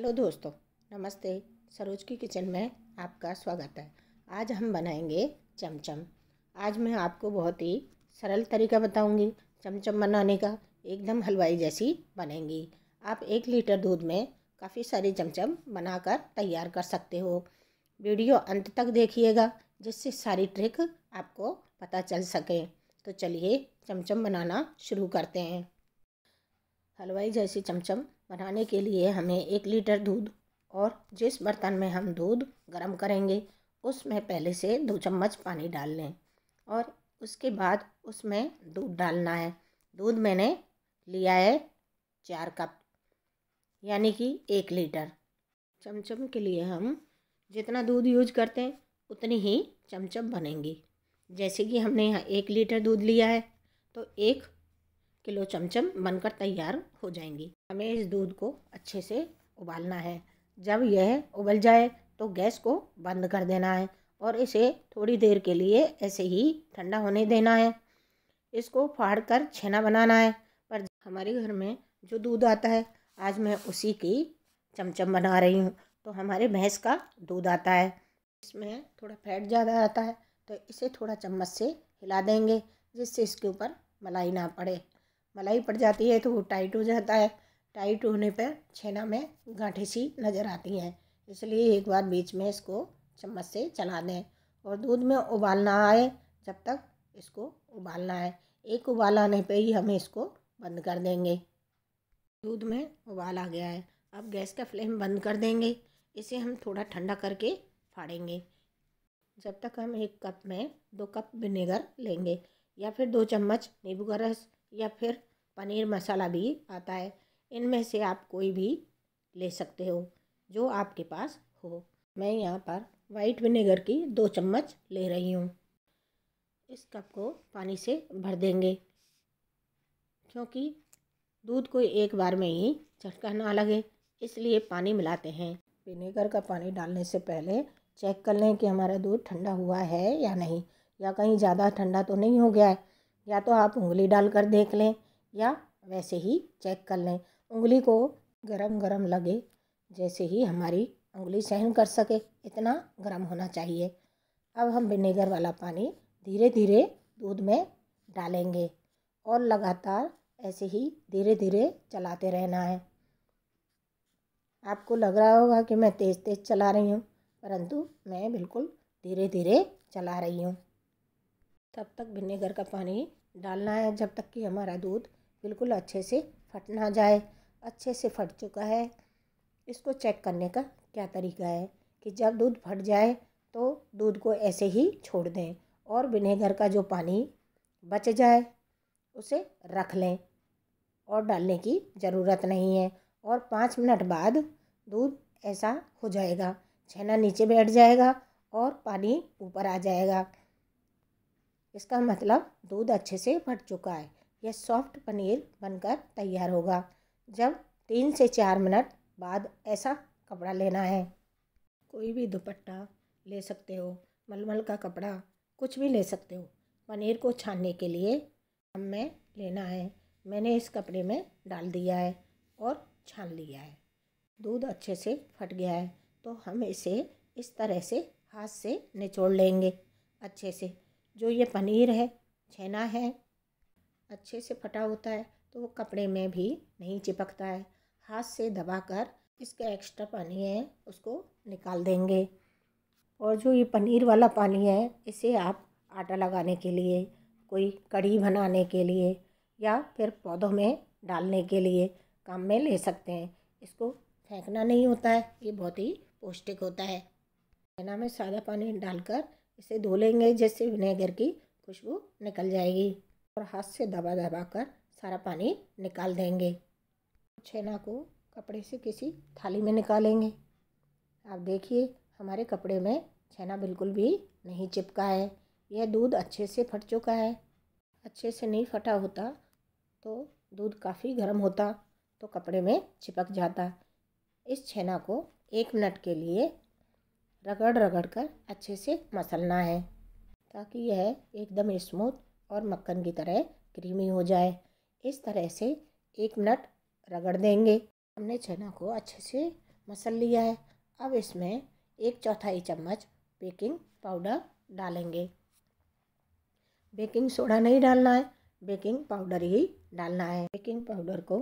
hello दोस्तों नमस्ते सरोज की किचन में आपका स्वागत है आज हम बनाएंगे चमचम आज मैं आपको बहुत ही सरल तरीका बताऊंगी चमचम बनाने का एकदम हलवाई जैसी बनेंगी आप एक लीटर दूध में काफ़ी सारी चमचम बनाकर तैयार कर सकते हो वीडियो अंत तक देखिएगा जिससे सारी ट्रिक आपको पता चल सके तो चलिए चमचम बनाना शुरू करते हैं हलवाई जैसी चमचम बनाने के लिए हमें एक लीटर दूध और जिस बर्तन में हम दूध गर्म करेंगे उसमें पहले से दो चम्मच पानी डाल लें और उसके बाद उसमें दूध डालना है दूध मैंने लिया है चार कप यानी कि एक लीटर चमचम के लिए हम जितना दूध यूज करते हैं उतनी ही चमचम बनेंगी जैसे कि हमने यहाँ एक लीटर दूध लिया है तो एक किलो चमचम बनकर तैयार हो जाएंगी हमें इस दूध को अच्छे से उबालना है जब यह उबल जाए तो गैस को बंद कर देना है और इसे थोड़ी देर के लिए ऐसे ही ठंडा होने देना है इसको फाड़ कर छेना बनाना है पर हमारे घर में जो दूध आता है आज मैं उसी की चमचम बना रही हूँ तो हमारे भैंस का दूध आता है इसमें थोड़ा फैट ज़्यादा आता है तो इसे थोड़ा चम्मच से हिला देंगे जिससे इसके ऊपर मलाई ना पड़े मलाई पड़ जाती है तो वो टाइट हो जाता है टाइट होने पर छेना में गाँठे सी नज़र आती हैं इसलिए एक बार बीच में इसको चम्मच से चला दें और दूध में उबालना आए जब तक इसको उबालना है एक उबाल आने पर ही हम इसको बंद कर देंगे दूध में उबाल आ गया है अब गैस का फ्लेम बंद कर देंगे इसे हम थोड़ा ठंडा करके फाड़ेंगे जब तक हम एक कप में दो कप विनेगर लेंगे या फिर दो चम्मच नींबू का रस या फिर पनीर मसाला भी आता है इनमें से आप कोई भी ले सकते हो जो आपके पास हो मैं यहाँ पर वाइट विनेगर की दो चम्मच ले रही हूँ इस कप को पानी से भर देंगे क्योंकि दूध को एक बार में ही झटका ना लगे इसलिए पानी मिलाते हैं विनेगर का पानी डालने से पहले चेक कर लें कि हमारा दूध ठंडा हुआ है या नहीं या कहीं ज़्यादा ठंडा तो नहीं हो गया है या तो आप उंगली डाल कर देख लें या वैसे ही चेक कर लें उंगली को गरम गरम लगे जैसे ही हमारी उंगली सहन कर सके इतना गरम होना चाहिए अब हम विनेगर वाला पानी धीरे धीरे दूध में डालेंगे और लगातार ऐसे ही धीरे धीरे चलाते रहना है आपको लग रहा होगा कि मैं तेज़ तेज़ चला रही हूँ परंतु मैं बिल्कुल धीरे धीरे चला रही हूँ तब तक विनेगर का पानी डालना है जब तक कि हमारा दूध बिल्कुल अच्छे से फट ना जाए अच्छे से फट चुका है इसको चेक करने का क्या तरीका है कि जब दूध फट जाए तो दूध को ऐसे ही छोड़ दें और विनेगर का जो पानी बच जाए उसे रख लें और डालने की ज़रूरत नहीं है और पाँच मिनट बाद दूध ऐसा हो जाएगा छेना नीचे बैठ जाएगा और पानी ऊपर आ जाएगा इसका मतलब दूध अच्छे से फट चुका है यह सॉफ्ट पनीर बनकर तैयार होगा जब तीन से चार मिनट बाद ऐसा कपड़ा लेना है कोई भी दुपट्टा ले सकते हो मलमल का कपड़ा कुछ भी ले सकते हो पनीर को छानने के लिए हमें लेना है मैंने इस कपड़े में डाल दिया है और छान लिया है दूध अच्छे से फट गया है तो हम इसे इस तरह से हाथ से निचोड़ लेंगे अच्छे से जो ये पनीर है छेना है अच्छे से फटा होता है तो वो कपड़े में भी नहीं चिपकता है हाथ से दबा कर इसका एक्स्ट्रा पानी है उसको निकाल देंगे और जो ये पनीर वाला पानी है इसे आप आटा लगाने के लिए कोई कड़ी बनाने के लिए या फिर पौधों में डालने के लिए काम में ले सकते हैं इसको फेंकना नहीं होता है ये बहुत ही पौष्टिक होता है छेना में सादा पानी डालकर इसे धो लेंगे जिससे विनेगर की खुशबू निकल जाएगी और हाथ से दबा दबा कर सारा पानी निकाल देंगे छेना को कपड़े से किसी थाली में निकालेंगे आप देखिए हमारे कपड़े में छेना बिल्कुल भी नहीं चिपका है यह दूध अच्छे से फट चुका है अच्छे से नहीं फटा होता तो दूध काफ़ी गर्म होता तो कपड़े में चिपक जाता इस छेना को एक मिनट के लिए रगड़ रगड़ कर अच्छे से मसलना है ताकि यह एकदम स्मूथ और मक्खन की तरह क्रीमी हो जाए इस तरह से एक मिनट रगड़ देंगे हमने चना को अच्छे से मसल लिया है अब इसमें एक चौथाई चम्मच बेकिंग पाउडर डालेंगे बेकिंग सोडा नहीं डालना है बेकिंग पाउडर ही डालना है बेकिंग पाउडर को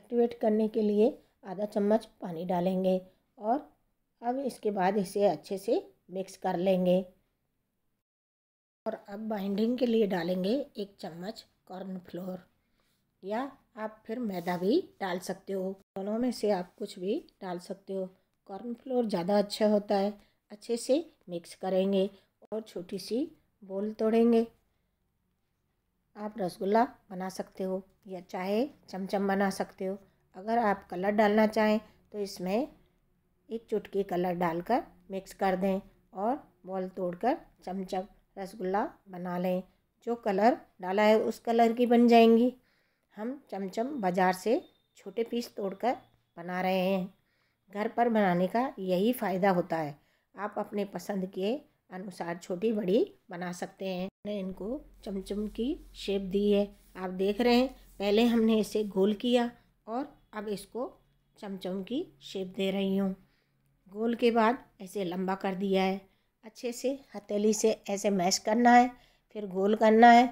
एक्टिवेट करने के लिए आधा चम्मच पानी डालेंगे और अब इसके बाद इसे अच्छे से मिक्स कर लेंगे और अब बाइंडिंग के लिए डालेंगे एक चम्मच कॉर्नफ्लोर या आप फिर मैदा भी डाल सकते हो दोनों में से आप कुछ भी डाल सकते हो कॉर्नफ्लोर ज़्यादा अच्छा होता है अच्छे से मिक्स करेंगे और छोटी सी बोल तोड़ेंगे आप रसगुल्ला बना सकते हो या चाहे चमचम बना सकते हो अगर आप कलर डालना चाहें तो इसमें एक चुटकी कलर डालकर मिक्स कर दें और बॉल तोड़कर चमचम रसगुल्ला बना लें जो कलर डाला है उस कलर की बन जाएंगी हम चमचम बाज़ार से छोटे पीस तोड़कर बना रहे हैं घर पर बनाने का यही फ़ायदा होता है आप अपने पसंद के अनुसार छोटी बड़ी बना सकते हैं हमने इनको चमचम की शेप दी है आप देख रहे हैं पहले हमने इसे गोल किया और अब इसको चमचम की शेप दे रही हूँ गोल के बाद ऐसे लंबा कर दिया है अच्छे से हथेली से ऐसे मैश करना है फिर गोल करना है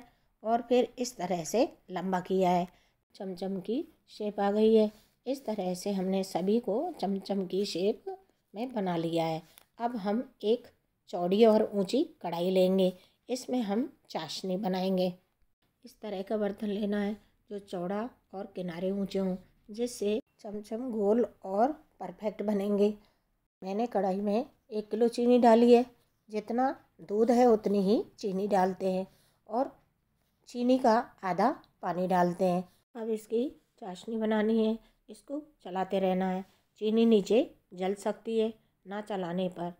और फिर इस तरह से लंबा किया है चमचम की शेप आ गई है इस तरह से हमने सभी को चमचम की शेप में बना लिया है अब हम एक चौड़ी और ऊंची कढ़ाई लेंगे इसमें हम चाशनी बनाएंगे इस तरह का बर्तन लेना है जो चौड़ा और किनारे ऊंचे हों जिससे चमचम गोल और परफेक्ट बनेंगे मैंने कढ़ाई में एक किलो चीनी डाली है जितना दूध है उतनी ही चीनी डालते हैं और चीनी का आधा पानी डालते हैं अब इसकी चाशनी बनानी है इसको चलाते रहना है चीनी नीचे जल सकती है ना चलाने पर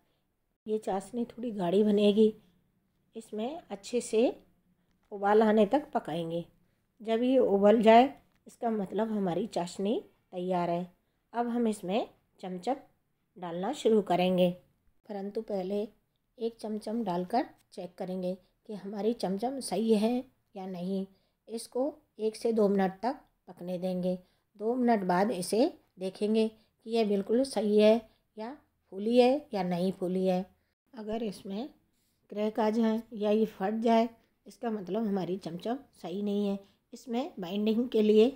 ये चाशनी थोड़ी गाढ़ी बनेगी इसमें अच्छे से उबाल आने तक पकाएंगे जब ये उबल जाए इसका मतलब हमारी चाशनी तैयार है अब हम इसमें चमचम डालना शुरू करेंगे परंतु पहले एक चमचम डालकर चेक करेंगे कि हमारी चमचम सही है या नहीं इसको एक से दो मिनट तक पकने देंगे दो मिनट बाद इसे देखेंगे कि यह बिल्कुल सही है या फूली है या नहीं फूली है अगर इसमें क्रैक आ जाए या ये फट जाए इसका मतलब हमारी चमचम सही नहीं है इसमें बाइंडिंग के लिए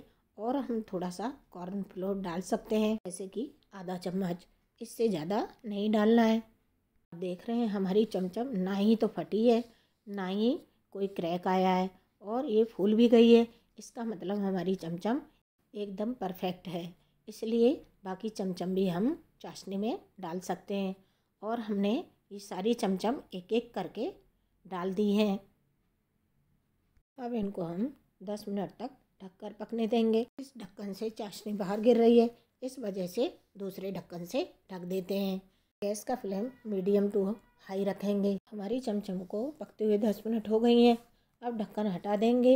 और हम थोड़ा सा कॉर्न फ्लोर डाल सकते हैं जैसे कि आधा चम्मच इससे ज़्यादा नहीं डालना है आप देख रहे हैं हमारी चमचम ना ही तो फटी है ना ही कोई क्रैक आया है और ये फूल भी गई है इसका मतलब हमारी चमचम एकदम परफेक्ट है इसलिए बाकी चमचम भी हम चाशनी में डाल सकते हैं और हमने ये सारी चमचम एक एक करके डाल दी हैं अब इनको हम दस मिनट तक ढककर पकने देंगे इस ढक्कन से चाशनी बाहर गिर रही है इस वजह से दूसरे ढक्कन से ढक देते हैं गैस का फ्लेम मीडियम टू हाई रखेंगे हमारी चमचम को पकते हुए दस मिनट हो गई हैं अब ढक्कन हटा देंगे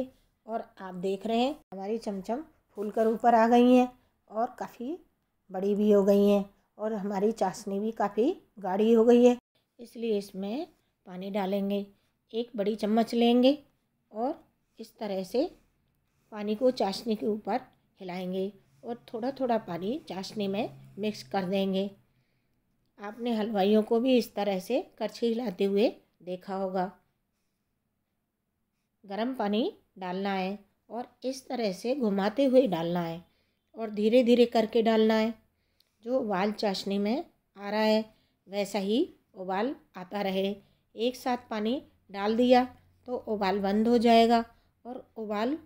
और आप देख रहे हैं हमारी चमचम फूल कर ऊपर आ गई हैं और काफ़ी बड़ी भी हो गई हैं और हमारी चाशनी भी काफ़ी गाढ़ी हो गई है इसलिए इसमें पानी डालेंगे एक बड़ी चम्मच लेंगे और इस तरह से पानी को चाशनी के ऊपर हिलाएंगे और थोड़ा थोड़ा पानी चाशनी में मिक्स कर देंगे आपने हलवाइयों को भी इस तरह से करछी हिलाते हुए देखा होगा गर्म पानी डालना है और इस तरह से घुमाते हुए डालना है और धीरे धीरे करके डालना है जो उबाल चाशनी में आ रहा है वैसा ही उबाल आता रहे एक साथ पानी डाल दिया तो उबाल बंद हो जाएगा और उबाल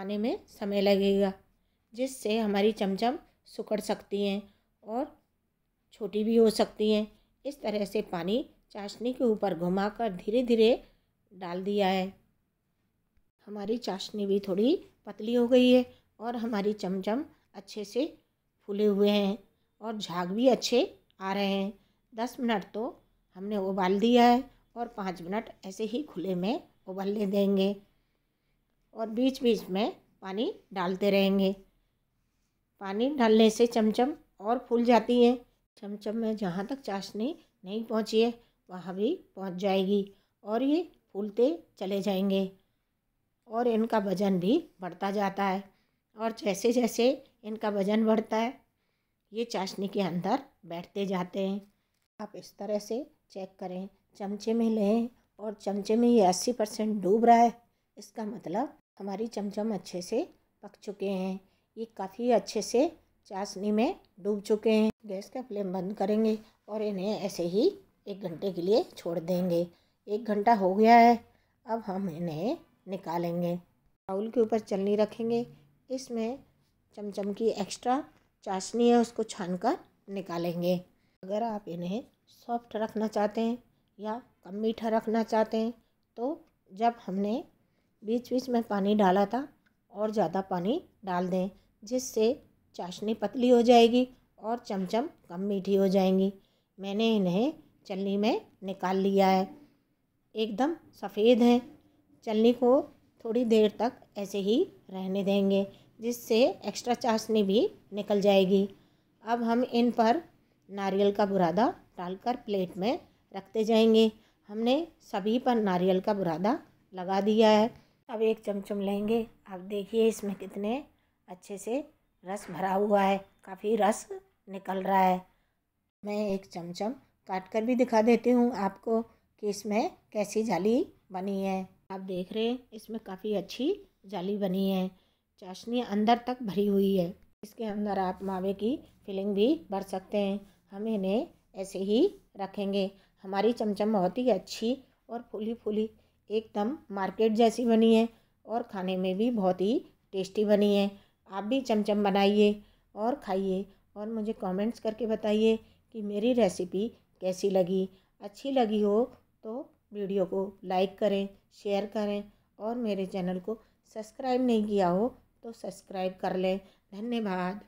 आने में समय लगेगा जिससे हमारी चमचम सुखड़ सकती हैं और छोटी भी हो सकती हैं इस तरह से पानी चाशनी के ऊपर घुमाकर धीरे धीरे डाल दिया है हमारी चाशनी भी थोड़ी पतली हो गई है और हमारी चमचम अच्छे से फूले हुए हैं और झाग भी अच्छे आ रहे हैं दस मिनट तो हमने उबाल दिया है और पाँच मिनट ऐसे ही खुले में उबलने देंगे और बीच बीच में पानी डालते रहेंगे पानी डालने से चमचम और फूल जाती है चमचम में जहाँ तक चाशनी नहीं पहुँची है वहाँ भी पहुँच जाएगी और ये फूलते चले जाएंगे और इनका वज़न भी बढ़ता जाता है और जैसे जैसे इनका वज़न बढ़ता है ये चाशनी के अंदर बैठते जाते हैं आप इस तरह से चेक करें चमचे में लें और चमचे में ये अस्सी परसेंट डूब रहा है इसका मतलब हमारी चमचम अच्छे से पक चुके हैं ये काफ़ी अच्छे से चाशनी में डूब चुके हैं गैस का फ्लेम बंद करेंगे और इन्हें ऐसे ही एक घंटे के लिए छोड़ देंगे एक घंटा हो गया है अब हम इन्हें निकालेंगे बाउल के ऊपर चलनी रखेंगे इसमें चमचम की एक्स्ट्रा चाशनी है उसको छान कर निकालेंगे अगर आप इन्हें सॉफ्ट रखना चाहते हैं या कम मीठा रखना चाहते हैं तो जब हमने बीच बीच में पानी डाला था और ज़्यादा पानी डाल दें जिससे चाशनी पतली हो जाएगी और चमचम कम मीठी हो जाएंगी मैंने इन्हें चलनी में निकाल लिया है एकदम सफ़ेद हैं चलनी को थोड़ी देर तक ऐसे ही रहने देंगे जिससे एक्स्ट्रा चाशनी भी निकल जाएगी अब हम इन पर नारियल का बुरादा डालकर प्लेट में रखते जाएंगे हमने सभी पर नारियल का बुरादा लगा दिया है अब एक चमचम लेंगे आप देखिए इसमें कितने अच्छे से रस भरा हुआ है काफ़ी रस निकल रहा है मैं एक चमचम काट कर भी दिखा देती हूँ आपको कि इसमें कैसी जाली बनी है आप देख रहे हैं इसमें काफ़ी अच्छी जाली बनी है चाशनी अंदर तक भरी हुई है इसके अंदर आप मावे की फिलिंग भी भर सकते हैं हम इन्हें ऐसे ही रखेंगे हमारी चमचम बहुत ही अच्छी और फूली फूली एकदम मार्केट जैसी बनी है और खाने में भी बहुत ही टेस्टी बनी है आप भी चमचम बनाइए और खाइए और मुझे कमेंट्स करके बताइए कि मेरी रेसिपी कैसी लगी अच्छी लगी हो तो वीडियो को लाइक करें शेयर करें और मेरे चैनल को सब्सक्राइब नहीं किया हो तो सब्सक्राइब कर लें धन्यवाद